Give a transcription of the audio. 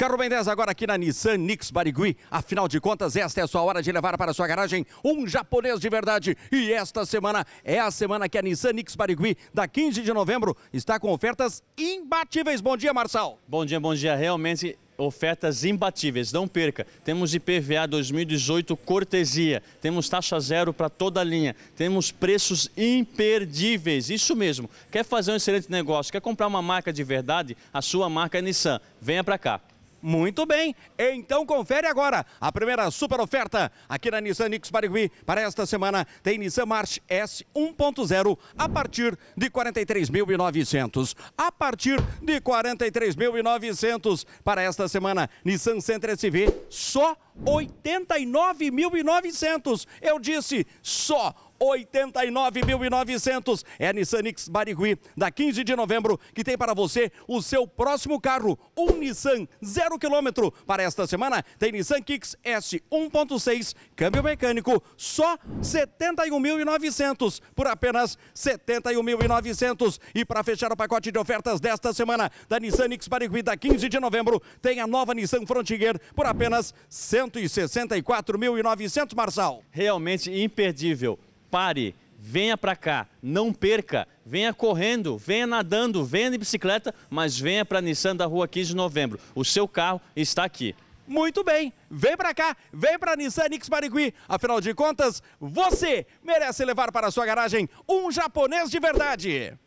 Carro Ben 10 agora aqui na Nissan Nix Barigui. Afinal de contas, esta é a sua hora de levar para sua garagem um japonês de verdade. E esta semana é a semana que a Nissan Nix Barigui, da 15 de novembro, está com ofertas imbatíveis. Bom dia, Marçal. Bom dia, bom dia. Realmente ofertas imbatíveis, não perca. Temos IPVA 2018 cortesia, temos taxa zero para toda a linha, temos preços imperdíveis, isso mesmo. Quer fazer um excelente negócio, quer comprar uma marca de verdade? A sua marca é Nissan. Venha para cá. Muito bem, então confere agora a primeira super oferta aqui na Nissan Nix Barigui para esta semana. Tem Nissan March S 1.0 a partir de 43.900. A partir de 43.900 para esta semana, Nissan Sentra SV só 89.900. Eu disse só 89.900. É a Nissan X Barigui, da 15 de novembro, que tem para você o seu próximo carro, um Nissan zero quilômetro. Para esta semana, tem Nissan Kicks S 1.6, câmbio mecânico, só 71.900, por apenas 71.900. E para fechar o pacote de ofertas desta semana, da Nissan X Barigui, da 15 de novembro, tem a nova Nissan Frontier, por apenas 164.900, Marçal. Realmente imperdível pare, venha para cá, não perca, venha correndo, venha nadando, venha de bicicleta, mas venha para a Nissan da Rua 15 de Novembro. O seu carro está aqui. Muito bem, vem para cá, vem para Nissan Nix Barigui. Afinal de contas, você merece levar para a sua garagem um japonês de verdade.